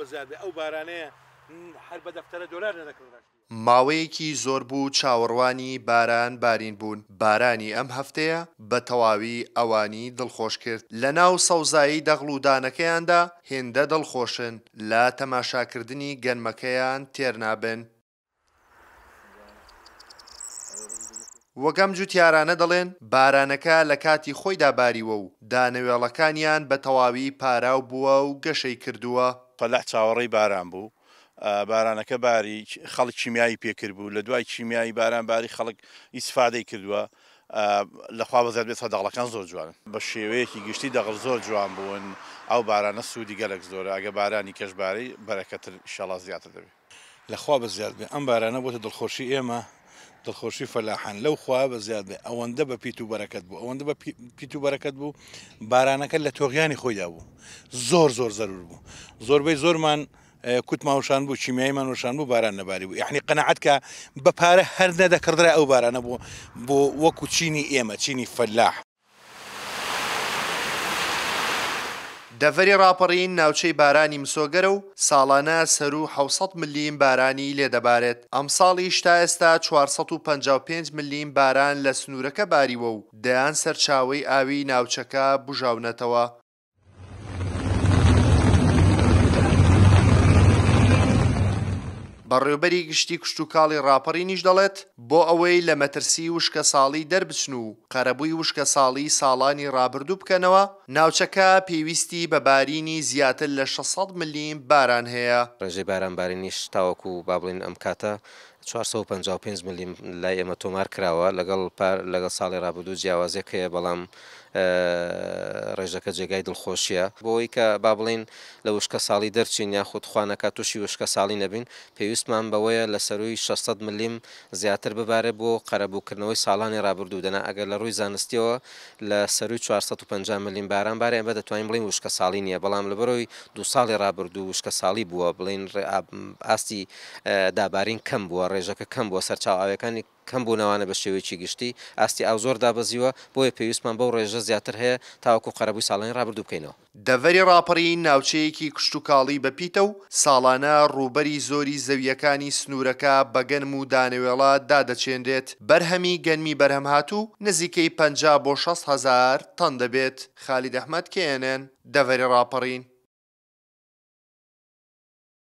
بەزیادە ئەو بارانەیە هەر بە دەفتەرە دۆلار نەدەکردن. ماوەیەکی زۆر بوو چاوەڕوانی باران بارین بوون بارانی ئەم هەفتەیە بە تەواوی ئەوانی دڵخۆش کرد لە ناو سەوزایی دەغڵودانەکەیاندا هێندە دڵخۆشن لا تەماشاکردنی گەنمەکەیان تێرنابن وەگەم جوتیارانە دەڵێن بارانەکە لە کاتی خۆیدا باریوە و دانەوێڵەکانیان بە تەواوی پاراو بووە و گەشەی کردووە فەلح چاوەڕی باران بوو بارانەکە باری خەڵک چیمیایی پێکرد بوو لە دوای چیمیایی باران باری خەڵک ئیسفادەی کردووە لەخوا بەزار بێت سەداڵەکان زۆر جوان بە شێوەیەکی گشتی دەغڵ زۆر جوان بوون ئەو بارانە سوودی گەلک زۆرە ئەگە بارانی کەشباری بەرەکەتر شەڵا زیاتر دەبێت لەخوا بە زیاد بێ ئەم بارانە بۆتە دڵخۆشی ئێمە دڵخۆشی فەلاحان لەو خوا بە زیاد بێ ئەوەندە بە پیت و بەرەکەت بوو ئەوەندە بە پیت و بەرەکەت بوو بارانەکە لە تۆغیانی خۆیدا بوو زۆر زۆر زەرور بوو زۆربەی زۆرمان کوت ماوەشان بوو چیمیایمان وشان بوو باران نەباری بوو یعنی قەنەعات کە بە پارە هەر نەدەکردرا ئەو بارانە بوو بۆ وەکو چینی ئێمە چینی فەلاح دەڤری ڕاپەڕین ناوچەی بارانی مسۆگەرە و ساڵانە سەر و 600 ملیم بارانی لێدەبارێت ئەم ساڵیش تا ئێستا 455 ملیم باران لە سنوورەکە باریوە و دەیان سەرچاوی ئاوی ناوچەکە بژاونەتەوە بەڕێوبەری گشتی کشت و کاڵی راپەڕی نیش دەڵێت بۆ ئەوەی لە مەترسی وشکە ساڵی دەربچن و قەرەبووی وشکە ساڵی ساڵانی رابرردوو بکەنەوە ناوچەکە پێویستی بە بارینی زیاتر لە 600 ملیم باران هەیە ڕێژەی باران بارینیش تاوەکو و با بڵین ئەم کاتە 455 ملیم لای ئێمە تۆمار کراوە لەگەڵ لەگەڵ ساڵی رابرردوو جیاوازێک هەیە بەڵام ڕێژەکە جێگای دڵخۆشیە بۆی کە با بڵین لە وشکە ساڵی دەرچین یاخود خوانەکە تووشی وشکە ساڵی نەبین پێویستمان بەوەیە لە سەروی 600 ملیم زیاتر ببارێ بۆ قەرەبووکردنەوەی ساڵانی رابرردوودەنا ئەگەر لە ڕووی زانستیەوە لە سەروی 450 ملیم باران بارێ ئەمە دەتوانین بڵین وشکە ساڵی نییە بەڵام لە بەرەوەی دو ساڵی رابرردوو وشکە ساڵی بووە بڵین ئاستی دابارین کەم بووە ڕێژەکە کەم بووە سەرچاوەکانی کەم بوونەوانە بە شێوەیەکی گشتی ئاستی ئاو زۆر دابەزیوە بۆیە پێویستمان بەو ڕێژە زیاتر هەیە تاوەکو قەرەبووی ساڵانی ڕابردوو بکەینەوە دەڤری راپەڕی ناوچەیەکی کشت و کاڵی بەپیتە و ساڵانە ڕووبەری زۆری زەویەکانی سنوورەکە بەگەنم و دانەوێڵا دادەچێنرێت بەرهەمی گەنمی بەرهەم هاتوو نزیکەی 50 بۆ 6 هزار تەن دەبێت خالی دەحمەد کێنن دەڤری راپەڕین